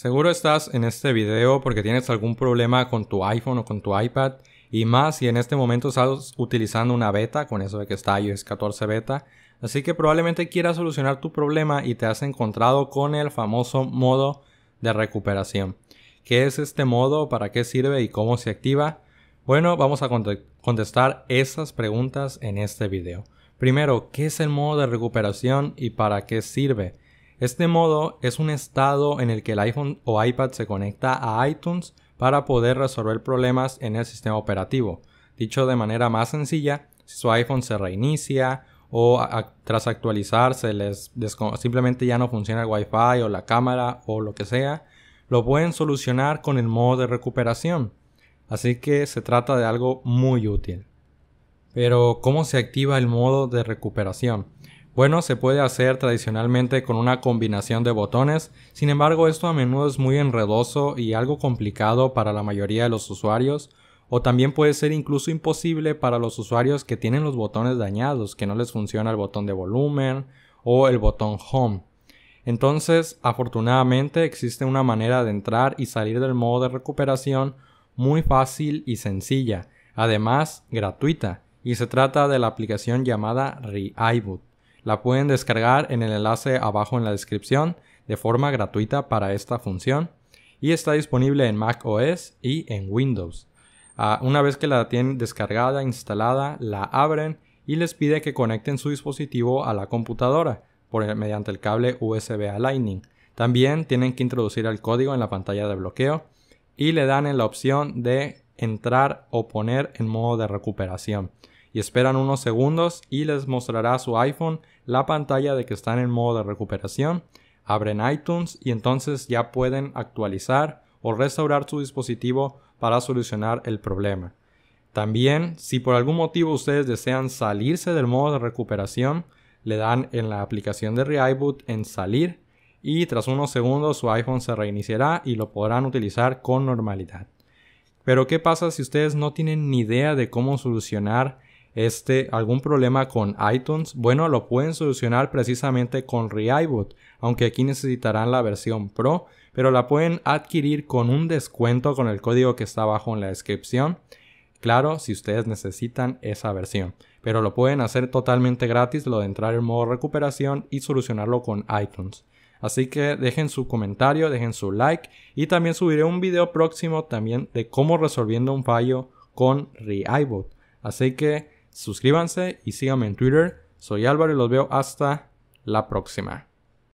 Seguro estás en este video porque tienes algún problema con tu iPhone o con tu iPad y más si en este momento estás utilizando una beta con eso de que está iOS 14 beta. Así que probablemente quieras solucionar tu problema y te has encontrado con el famoso modo de recuperación. ¿Qué es este modo? ¿Para qué sirve? ¿Y cómo se activa? Bueno, vamos a contestar esas preguntas en este video. Primero, ¿qué es el modo de recuperación y para qué sirve? Este modo es un estado en el que el iPhone o iPad se conecta a iTunes para poder resolver problemas en el sistema operativo. Dicho de manera más sencilla, si su iPhone se reinicia o tras actualizarse les simplemente ya no funciona el Wi-Fi o la cámara o lo que sea, lo pueden solucionar con el modo de recuperación. Así que se trata de algo muy útil. Pero, ¿cómo se activa el modo de recuperación? Bueno, se puede hacer tradicionalmente con una combinación de botones, sin embargo esto a menudo es muy enredoso y algo complicado para la mayoría de los usuarios, o también puede ser incluso imposible para los usuarios que tienen los botones dañados, que no les funciona el botón de volumen o el botón home. Entonces, afortunadamente existe una manera de entrar y salir del modo de recuperación muy fácil y sencilla, además gratuita, y se trata de la aplicación llamada ReIboot. La pueden descargar en el enlace abajo en la descripción de forma gratuita para esta función y está disponible en Mac OS y en Windows. Ah, una vez que la tienen descargada, instalada, la abren y les pide que conecten su dispositivo a la computadora por mediante el cable USB a Lightning. También tienen que introducir el código en la pantalla de bloqueo y le dan en la opción de entrar o poner en modo de recuperación y esperan unos segundos y les mostrará su iPhone la pantalla de que están en modo de recuperación. Abren iTunes y entonces ya pueden actualizar o restaurar su dispositivo para solucionar el problema. También, si por algún motivo ustedes desean salirse del modo de recuperación, le dan en la aplicación de Reiboot en salir y tras unos segundos su iPhone se reiniciará y lo podrán utilizar con normalidad. Pero ¿qué pasa si ustedes no tienen ni idea de cómo solucionar este, algún problema con iTunes, bueno, lo pueden solucionar precisamente con ReIBoot, aunque aquí necesitarán la versión Pro, pero la pueden adquirir con un descuento con el código que está abajo en la descripción. Claro, si ustedes necesitan esa versión, pero lo pueden hacer totalmente gratis, lo de entrar en modo recuperación y solucionarlo con iTunes. Así que dejen su comentario, dejen su like y también subiré un video próximo también de cómo resolviendo un fallo con ReIBoot. Así que suscríbanse y síganme en Twitter. Soy Álvaro y los veo hasta la próxima.